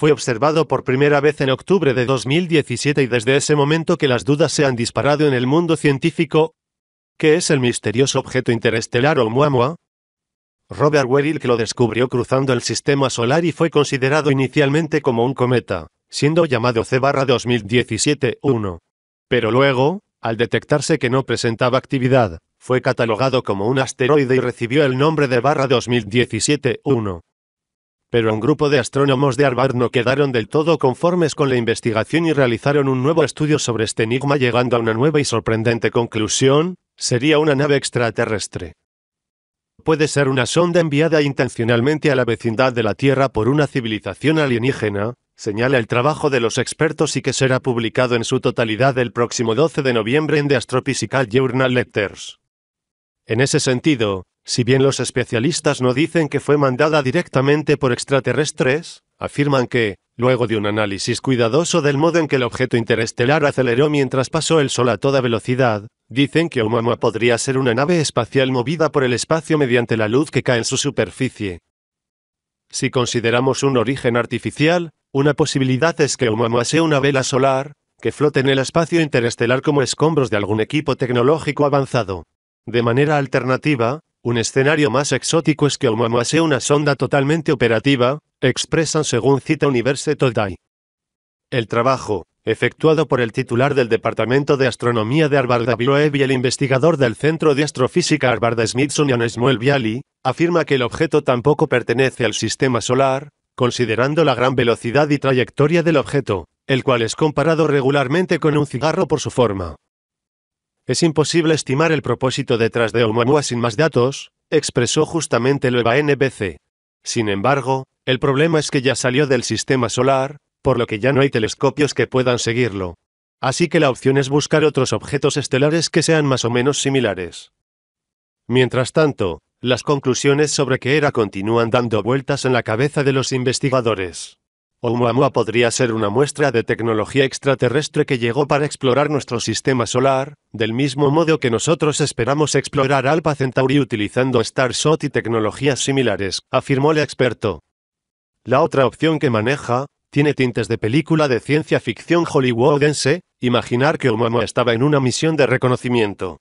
fue observado por primera vez en octubre de 2017 y desde ese momento que las dudas se han disparado en el mundo científico. ¿Qué es el misterioso objeto interestelar Oumuamua? Robert Werilk lo descubrió cruzando el sistema solar y fue considerado inicialmente como un cometa, siendo llamado C-2017-1. Pero luego, al detectarse que no presentaba actividad, fue catalogado como un asteroide y recibió el nombre de barra 2017-1. Pero un grupo de astrónomos de Harvard no quedaron del todo conformes con la investigación y realizaron un nuevo estudio sobre este enigma llegando a una nueva y sorprendente conclusión, sería una nave extraterrestre. Puede ser una sonda enviada intencionalmente a la vecindad de la Tierra por una civilización alienígena, señala el trabajo de los expertos y que será publicado en su totalidad el próximo 12 de noviembre en The Astrophysical Journal Letters. En ese sentido, si bien los especialistas no dicen que fue mandada directamente por extraterrestres, afirman que, luego de un análisis cuidadoso del modo en que el objeto interestelar aceleró mientras pasó el Sol a toda velocidad, dicen que Oumuamua podría ser una nave espacial movida por el espacio mediante la luz que cae en su superficie. Si consideramos un origen artificial, una posibilidad es que Oumuamua sea una vela solar, que flote en el espacio interestelar como escombros de algún equipo tecnológico avanzado. De manera alternativa, un escenario más exótico es que Oumuamua sea una sonda totalmente operativa, expresan según cita Universe Today. El trabajo, efectuado por el titular del Departamento de Astronomía de Harvard Abiloev y el investigador del Centro de Astrofísica Harvard Smithsonian Smuel Bialy, afirma que el objeto tampoco pertenece al sistema solar, considerando la gran velocidad y trayectoria del objeto, el cual es comparado regularmente con un cigarro por su forma. Es imposible estimar el propósito detrás de Oumuamua sin más datos, expresó justamente la NBC. Sin embargo, el problema es que ya salió del sistema solar, por lo que ya no hay telescopios que puedan seguirlo. Así que la opción es buscar otros objetos estelares que sean más o menos similares. Mientras tanto, las conclusiones sobre qué era continúan dando vueltas en la cabeza de los investigadores. Oumuamua podría ser una muestra de tecnología extraterrestre que llegó para explorar nuestro sistema solar, del mismo modo que nosotros esperamos explorar Alpha Centauri utilizando Starshot y tecnologías similares, afirmó el experto. La otra opción que maneja, tiene tintes de película de ciencia ficción hollywoodense, imaginar que Oumuamua estaba en una misión de reconocimiento.